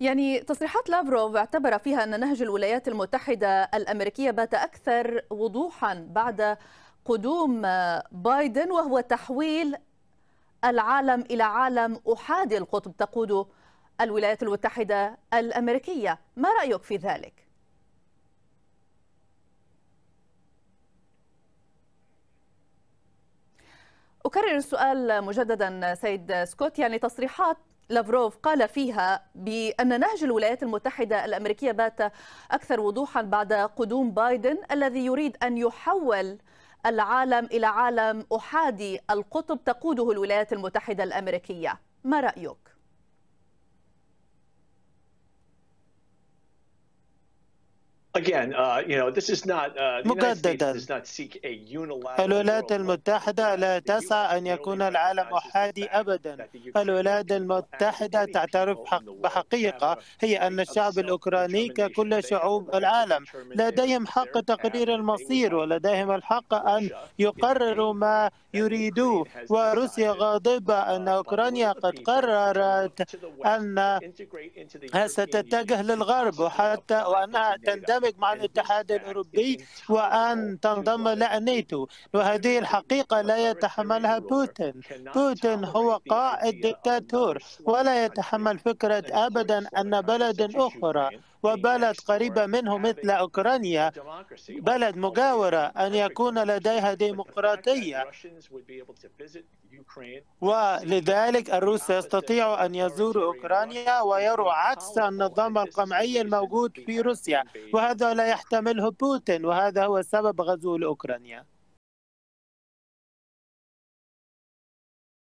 يعني تصريحات لافروف اعتبر فيها أن نهج الولايات المتحدة الأمريكية بات أكثر وضوحا بعد قدوم بايدن وهو تحويل العالم إلى عالم أحادي القطب تقوده الولايات المتحدة الأمريكية ما رأيك في ذلك؟ أكرر السؤال مجددا سيد سكوت يعني تصريحات لافروف قال فيها بأن نهج الولايات المتحدة الأمريكية بات أكثر وضوحا بعد قدوم بايدن الذي يريد أن يحول العالم إلى عالم أحادي القطب تقوده الولايات المتحدة الأمريكية ما رأيك؟ Uh, uh, مجددا الولايات المتحدة لا تسعى أن يكون العالم أحادي أبدا. الولايات المتحدة تعترف بحقيقة هي أن الشعب الأوكراني ككل شعوب العالم لديهم حق تقرير المصير ولديهم الحق أن يقرروا ما يريدوه وروسيا غاضبة أن uh, أوكرانيا قد قررت أن ستتجه للغرب وحتى وأنها تندمج تندمج مع الاتحاد الأوروبي وأن تنضم إلى الناتو وهذه الحقيقة لا يتحملها بوتين بوتين هو قائد دكتاتور ولا يتحمل فكرة أبدا أن بلد أخرى وبلد قريبة منه مثل أوكرانيا بلد مجاورة أن يكون لديها ديمقراطية ولذلك الروس يستطيع أن يزوروا أوكرانيا ويروا عكس النظام القمعي الموجود في روسيا وهذا هذا لا يحتمله بوتين وهذا هو سبب غزو الأوكرانيا